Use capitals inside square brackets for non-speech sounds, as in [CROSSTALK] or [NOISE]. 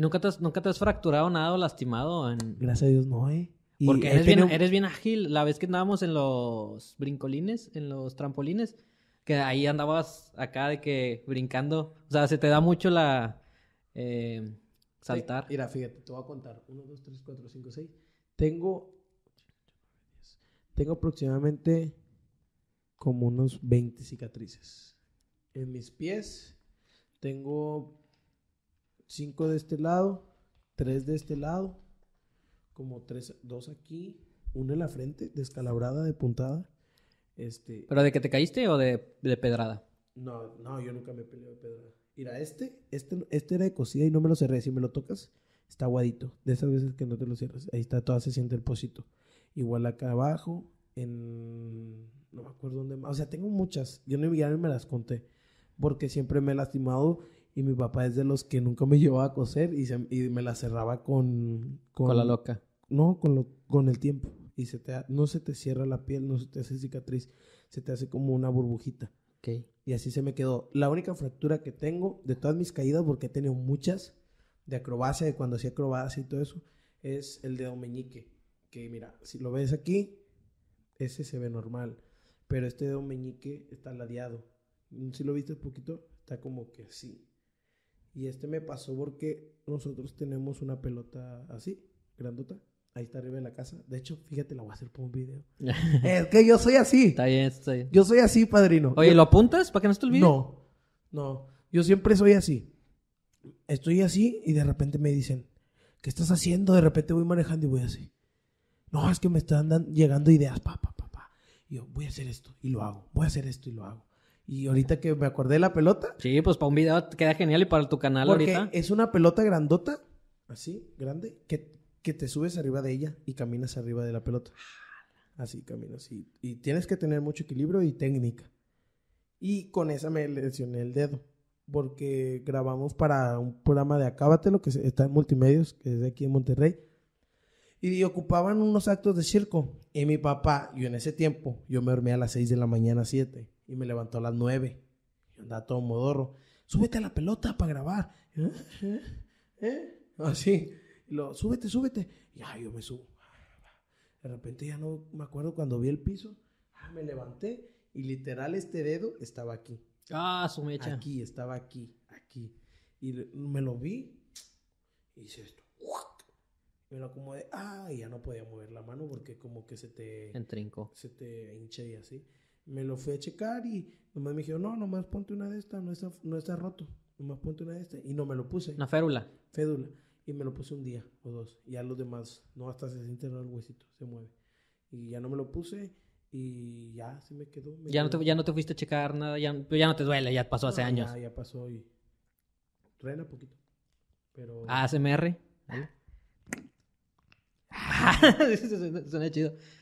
nunca te has, fracturado nada o lastimado? En... Gracias a Dios, no, eh. Porque eres, bien, ágil. La vez que andábamos en los brincolines, en los trampolines, que ahí andabas acá de que brincando. O sea, se te da mucho la... Eh, saltar. mira, fíjate, te voy a contar. Uno, dos, tres, cuatro, cinco, seis. Tengo... Tengo aproximadamente como unos 20 cicatrices. En mis pies tengo 5 de este lado, 3 de este lado, como 3, 2 aquí, 1 en la frente, descalabrada de puntada. Este, ¿Pero de que te caíste o de, de pedrada? No, no, yo nunca me peleé de pedrada. Mira, este, este, este era de cocida y no me lo cerré. Si me lo tocas, está aguadito. De esas veces que no te lo cierras. Ahí está, toda se siente el pocito. Igual acá abajo, en... No me acuerdo dónde más. O sea, tengo muchas. Yo no, ya me las conté. Porque siempre me he lastimado mi papá es de los que nunca me llevaba a coser y, me la cerraba con, con... la loca. No, con, con el tiempo. Y no se te cierra la piel, no se te hace cicatriz, se te hace como una burbujita. Y así se me quedó. La única fractura que tengo de todas mis caídas, porque he tenido muchas, de acrobacia, de cuando hacía acrobacia y todo eso, es el dedo meñique. Que mira, si lo ves aquí, ese se ve normal. Pero este dedo meñique está ladeado. Si lo viste un poquito, está como que así. Y este me pasó porque nosotros tenemos una pelota así, grandota. Ahí está arriba en la casa. De hecho, fíjate, la voy a hacer por un video. [LAUGHS] es que yo soy así. Está bien, está bien. Yo soy así, padrino. Oye, ¿lo apuntas para que no se te olvide? No, no. Yo siempre soy así. Estoy así y de repente me dicen, ¿qué estás haciendo? De repente voy manejando y voy así. No, es que me están llegando ideas, papá, papá. Y yo, voy a hacer esto y lo hago. Voy a hacer esto y lo hago. Y ahorita que me acordé la pelota. Sí, pues para un video queda genial y para tu canal porque Es una pelota grandota, así, grande, que, te subes arriba de ella y caminas arriba de la pelota. Así caminas. Y, tienes que tener mucho equilibrio y técnica. Y con esa me lesioné el dedo. Porque grabamos para un programa de Acábate, lo que está en Multimedios, que es de aquí en Monterrey. Y ocupaban unos actos de circo. Y mi papá, yo en ese tiempo, yo me dormía a las 6 de la mañana, 7 y me levantó a las 9. y andaba todo modorro. Súbete a la pelota para grabar. ¿Eh? ¿Eh? ¿Eh? Así. Ah, lo, súbete, súbete. Y yo me subo. De repente ya no me acuerdo cuando vi el piso. Ah, me levanté y literal este dedo estaba aquí. Ah, su mecha. Aquí, estaba aquí, aquí. Y me lo vi y hice esto. Me lo acomodé. Ah, y ya no podía mover la mano porque como que se te... Entrincó. Se te hinché y así me lo fui a checar y nomás me dijeron, no, nomás ponte una de estas, no está, no está roto, nomás ponte una de estas. Y no me lo puse. Una férula. Fédula. Y me lo puse un día o dos. Y ya los demás, no, hasta se siente el huesito, se mueve. Y ya no me lo puse y ya se me quedó. ya, No te, fuiste a checar nada, ya, pues ya no te duele, ya pasó hace años. Ya, ya pasó y rena poquito. Pero... ASMR. ¿vale? [LAUGHS] Suena chido.